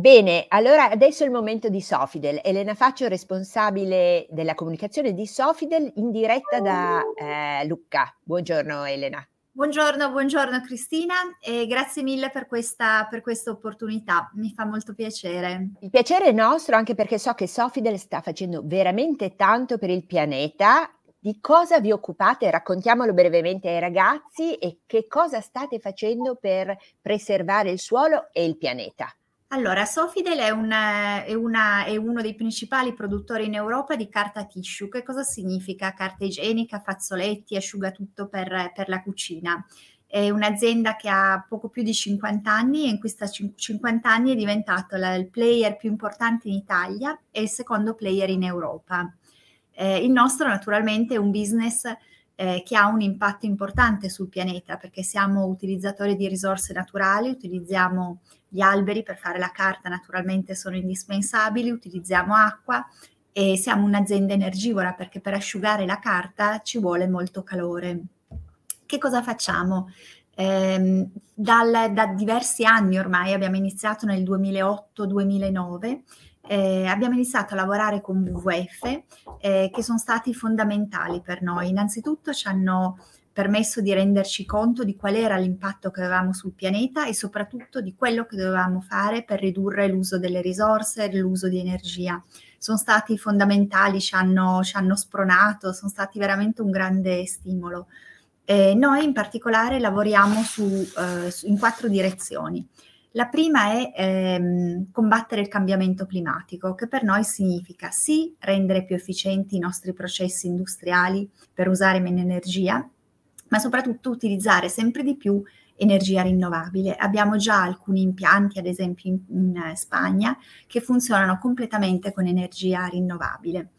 Bene, allora adesso è il momento di Sofidel. Elena Faccio, responsabile della comunicazione di Sofidel, in diretta da eh, Lucca. Buongiorno Elena. Buongiorno, buongiorno Cristina e grazie mille per questa, per questa, opportunità, mi fa molto piacere. Il piacere è nostro anche perché so che Sofidel sta facendo veramente tanto per il pianeta. Di cosa vi occupate? Raccontiamolo brevemente ai ragazzi e che cosa state facendo per preservare il suolo e il pianeta. Allora, Sofidel è, una, è, una, è, uno dei principali produttori in Europa di carta tissue. Che cosa significa? Carta igienica, fazzoletti, asciugatutto per, per la cucina. È un'azienda che ha poco più di 50 anni e in questi 50 anni è diventato la, il player più importante in Italia e il secondo player in Europa. Eh, il nostro naturalmente è un business eh, che ha un impatto importante sul pianeta perché siamo utilizzatori di risorse naturali, utilizziamo gli alberi per fare la carta, naturalmente sono indispensabili, utilizziamo acqua e siamo un'azienda energivora perché per asciugare la carta ci vuole molto calore. Che cosa facciamo? Eh, dal, da diversi anni ormai, abbiamo iniziato nel 2008-2009, eh, abbiamo iniziato a lavorare con WWF eh, che sono stati fondamentali per noi. Innanzitutto ci hanno permesso di renderci conto di qual era l'impatto che avevamo sul pianeta e soprattutto di quello che dovevamo fare per ridurre l'uso delle risorse, l'uso di energia. Sono stati fondamentali, ci hanno, ci hanno spronato, sono stati veramente un grande stimolo. Eh, noi in particolare lavoriamo su, eh, in quattro direzioni. La prima è ehm, combattere il cambiamento climatico, che per noi significa sì rendere più efficienti i nostri processi industriali per usare meno energia, ma soprattutto utilizzare sempre di più energia rinnovabile. Abbiamo già alcuni impianti, ad esempio in, in eh, Spagna, che funzionano completamente con energia rinnovabile.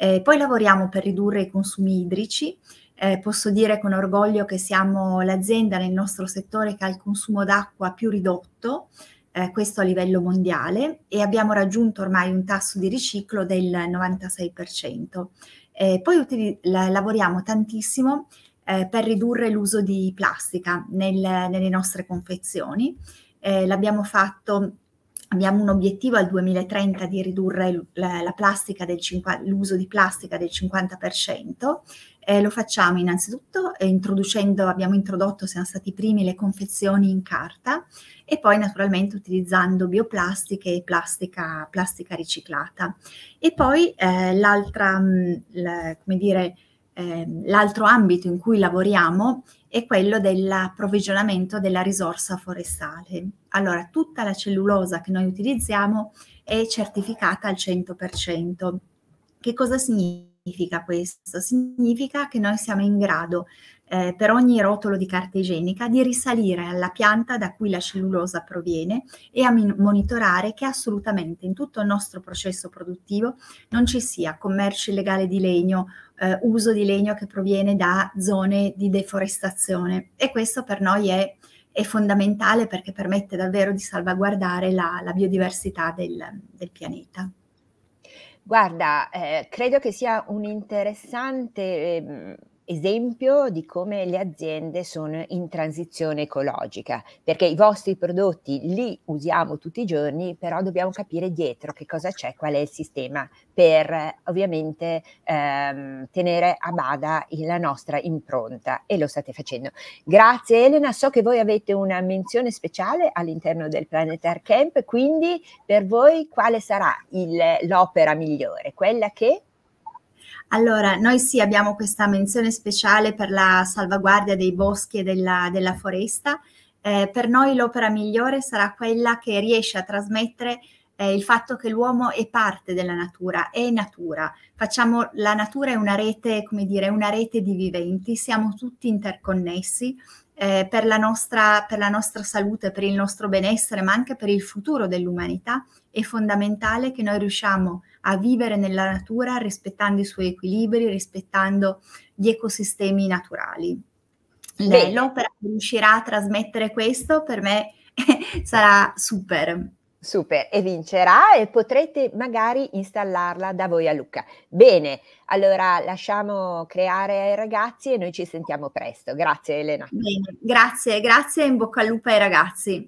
Eh, poi lavoriamo per ridurre i consumi idrici eh, posso dire con orgoglio che siamo l'azienda nel nostro settore che ha il consumo d'acqua più ridotto, eh, questo a livello mondiale, e abbiamo raggiunto ormai un tasso di riciclo del 96%. Eh, poi utili- la- lavoriamo tantissimo eh, per ridurre l'uso di plastica nel- nelle nostre confezioni. Eh, l'abbiamo fatto Abbiamo un obiettivo al 2030 di ridurre la, la plastica del 50, l'uso di plastica del 50%. Eh, lo facciamo innanzitutto eh, introducendo, abbiamo introdotto, siamo stati i primi, le confezioni in carta e poi naturalmente utilizzando bioplastiche e plastica, plastica riciclata. E poi eh, l'altra, mh, mm, la, come dire, Ehm, l'altro ambito in cui lavoriamo è quello dell'approvvigionamento della risorsa forestale. Allora, tutta la cellulosa che noi utilizziamo è certificata al 100%. Che cosa significa? significa questo? Significa che noi siamo in grado, eh, per ogni rotolo di carta igienica, di risalire alla pianta da cui la cellulosa proviene e a monitorare che assolutamente in tutto il nostro processo produttivo non ci sia commercio illegale di legno, eh, uso di legno che proviene da zone di deforestazione. E questo per noi è, è fondamentale perché permette davvero di salvaguardare la, la biodiversità del, del pianeta. Guarda, eh, credo che sia un interessante... Eh, esempio di come le aziende sono in transizione ecologica, perché i vostri prodotti li usiamo tutti i giorni, però dobbiamo capire dietro che cosa c'è, qual è il sistema per ovviamente ehm, tenere a bada la nostra impronta e lo state facendo. Grazie Elena, so che voi avete una menzione speciale all'interno del Planetar Camp, quindi per voi quale sarà il, l'opera migliore? Quella che allora, noi sì abbiamo questa menzione speciale per la salvaguardia dei boschi e della, della foresta. Eh, per noi l'opera migliore sarà quella che riesce a trasmettere eh, il fatto che l'uomo è parte della natura, è natura. Facciamo, la natura è una rete, come dire, una rete di viventi, siamo tutti interconnessi eh, per, la nostra, per la nostra salute, per il nostro benessere, ma anche per il futuro dell'umanità, è fondamentale che noi riusciamo a vivere nella natura rispettando i suoi equilibri, rispettando gli ecosistemi naturali. L'opera che riuscirà a trasmettere questo per me sarà super. Super, e vincerà e potrete magari installarla da voi a Lucca. Bene, allora lasciamo creare ai ragazzi e noi ci sentiamo presto. Grazie Elena. Bene, grazie, grazie in bocca al lupo ai ragazzi.